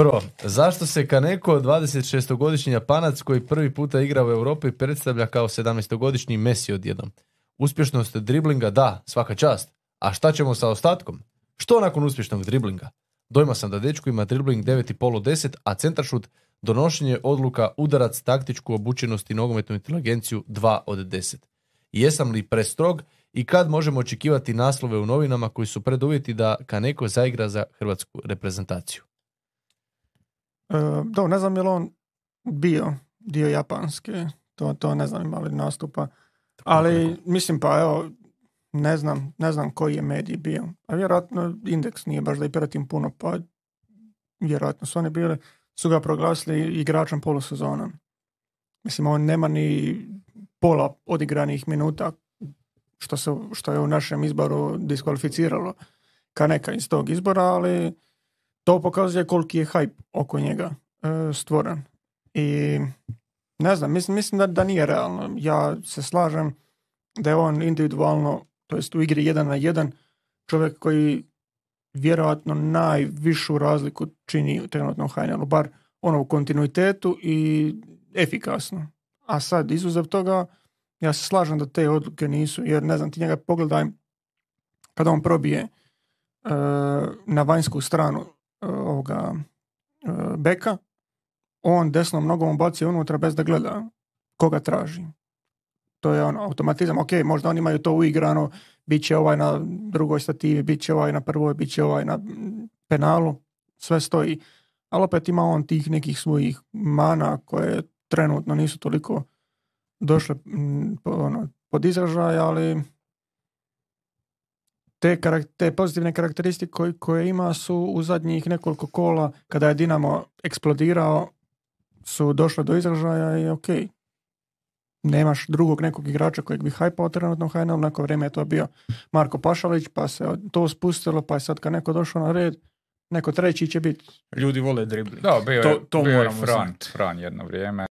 Prvo, zašto se Kaneko, 26-godišnji Japanac koji prvi puta igra u Europi, predstavlja kao 17-godišnji Messi odjednom? Uspješnost driblinga, da, svaka čast. A šta ćemo sa ostatkom? Što nakon uspješnog driblinga? Dojma sam da dečku ima dribling 9,5 10, a centrašut donošenje odluka, udarac, taktičku obučenost i nogometnu inteligenciju 2 od 10. Jesam li prestrog i kad možemo očekivati naslove u novinama koji su preduvjeti da Kaneko zaigra za hrvatsku reprezentaciju? E, da, ne znam je li on bio dio japanske, to, to ne znam li nastupa, ali mislim pa evo, ne znam, ne znam koji je medij bio, a vjerojatno indeks nije baš da i pratim puno, pa vjerojatno su oni bili, su ga proglasili igračem polusezona. Mislim, on nema ni pola odigranih minuta što, se, što je u našem izboru diskvalificiralo ka neka iz tog izbora, ali to pokazuje koliki je hype oko njega e, stvoren. I ne znam, mislim, mislim da, da nije realno. Ja se slažem da je on individualno, to jest u igri jedan na jedan, čovjek koji vjerojatno najvišu razliku čini u trenutnom Hajnalu, bar ono u kontinuitetu i efikasno. A sad, izuzev toga, ja se slažem da te odluke nisu, jer ne znam, ti njega pogledaj kada on probije uh, na vanjsku stranu E, ovoga e, beka, on desnom nogom baci unutra bez da gleda koga traži. To je on automatizam. Ok, možda oni imaju to uigrano, bit će ovaj na drugoj stativi, bit će ovaj na prvoj, bit će ovaj na penalu, sve stoji. Ali opet ima on tih nekih svojih mana koje trenutno nisu toliko došle ono, pod izražaj, ali te, te pozitivne karakteristike koje, ima su u zadnjih nekoliko kola kada je Dinamo eksplodirao su došle do izražaja i ok, nemaš drugog nekog igrača kojeg bi hajpao trenutno u neko vrijeme je to bio Marko Pašalić, pa se to spustilo, pa je sad kad neko došao na red, neko treći će biti. Ljudi vole dribli. Da, bio je, to, to bio je Fran jedno vrijeme.